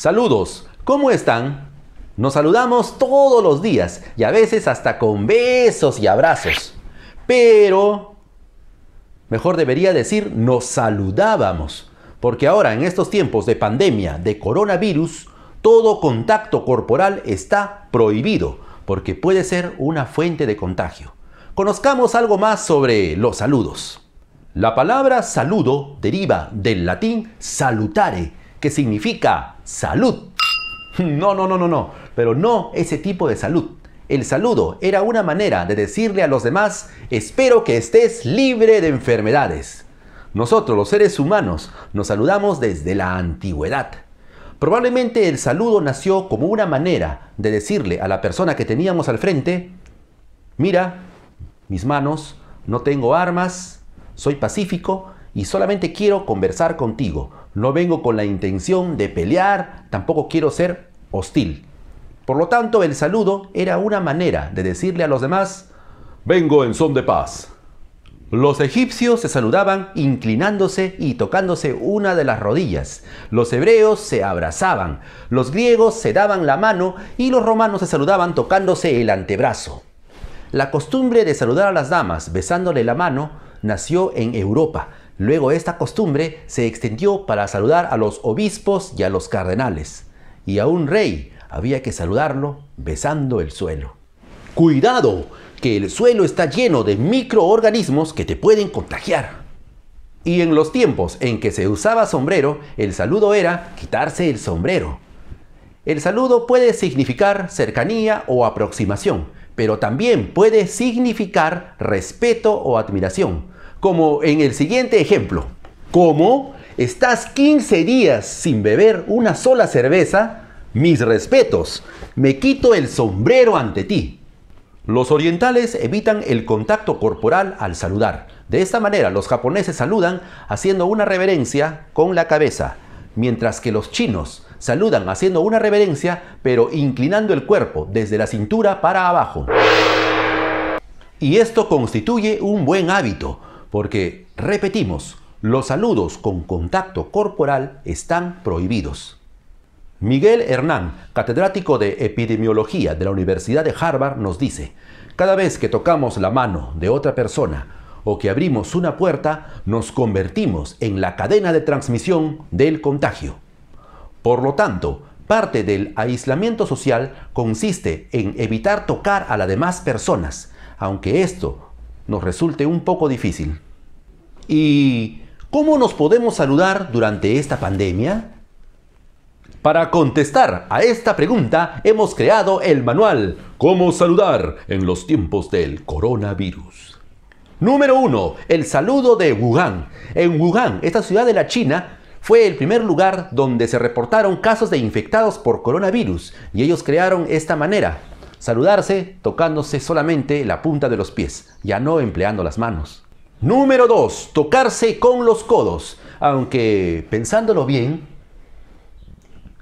Saludos, ¿cómo están? Nos saludamos todos los días y a veces hasta con besos y abrazos. Pero, mejor debería decir, nos saludábamos, porque ahora en estos tiempos de pandemia, de coronavirus, todo contacto corporal está prohibido, porque puede ser una fuente de contagio. Conozcamos algo más sobre los saludos. La palabra saludo deriva del latín salutare, que significa salud. No, no, no, no, no, pero no ese tipo de salud. El saludo era una manera de decirle a los demás, espero que estés libre de enfermedades. Nosotros los seres humanos nos saludamos desde la antigüedad. Probablemente el saludo nació como una manera de decirle a la persona que teníamos al frente, mira, mis manos, no tengo armas, soy pacífico y solamente quiero conversar contigo. No vengo con la intención de pelear, tampoco quiero ser hostil. Por lo tanto, el saludo era una manera de decirle a los demás, vengo en son de paz. Los egipcios se saludaban inclinándose y tocándose una de las rodillas. Los hebreos se abrazaban. Los griegos se daban la mano y los romanos se saludaban tocándose el antebrazo. La costumbre de saludar a las damas besándole la mano nació en Europa Luego esta costumbre se extendió para saludar a los obispos y a los cardenales, y a un rey había que saludarlo besando el suelo. ¡Cuidado! Que el suelo está lleno de microorganismos que te pueden contagiar. Y en los tiempos en que se usaba sombrero, el saludo era quitarse el sombrero. El saludo puede significar cercanía o aproximación, pero también puede significar respeto o admiración como en el siguiente ejemplo. Como estás 15 días sin beber una sola cerveza, mis respetos, me quito el sombrero ante ti. Los orientales evitan el contacto corporal al saludar. De esta manera, los japoneses saludan haciendo una reverencia con la cabeza, mientras que los chinos saludan haciendo una reverencia pero inclinando el cuerpo desde la cintura para abajo. Y esto constituye un buen hábito, porque, repetimos, los saludos con contacto corporal están prohibidos. Miguel Hernán, catedrático de epidemiología de la Universidad de Harvard, nos dice, cada vez que tocamos la mano de otra persona o que abrimos una puerta, nos convertimos en la cadena de transmisión del contagio. Por lo tanto, parte del aislamiento social consiste en evitar tocar a las demás personas, aunque esto nos resulte un poco difícil. ¿Y cómo nos podemos saludar durante esta pandemia? Para contestar a esta pregunta hemos creado el manual Cómo saludar en los tiempos del coronavirus. Número 1. El saludo de Wuhan. En Wuhan, esta ciudad de la China, fue el primer lugar donde se reportaron casos de infectados por coronavirus y ellos crearon esta manera. Saludarse tocándose solamente la punta de los pies, ya no empleando las manos. Número 2. Tocarse con los codos. Aunque pensándolo bien,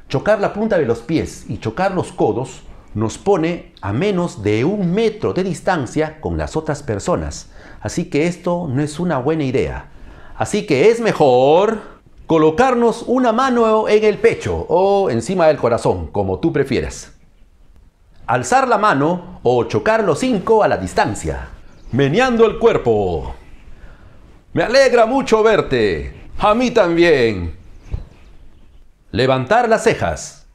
chocar la punta de los pies y chocar los codos nos pone a menos de un metro de distancia con las otras personas. Así que esto no es una buena idea. Así que es mejor colocarnos una mano en el pecho o encima del corazón, como tú prefieras alzar la mano o chocar los cinco a la distancia. Meneando el cuerpo. Me alegra mucho verte. A mí también. Levantar las cejas.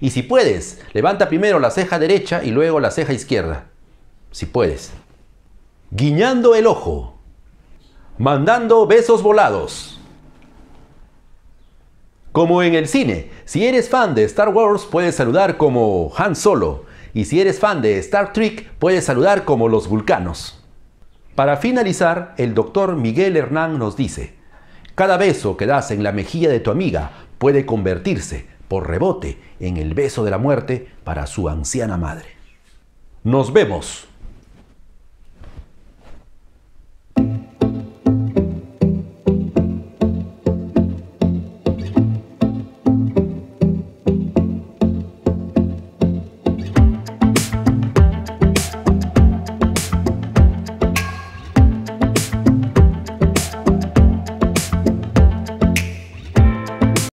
Y si puedes, levanta primero la ceja derecha y luego la ceja izquierda. Si puedes. Guiñando el ojo. Mandando besos volados. Como en el cine, si eres fan de Star Wars puedes saludar como Han Solo y si eres fan de Star Trek puedes saludar como los vulcanos. Para finalizar, el doctor Miguel Hernán nos dice, cada beso que das en la mejilla de tu amiga puede convertirse, por rebote, en el beso de la muerte para su anciana madre. Nos vemos.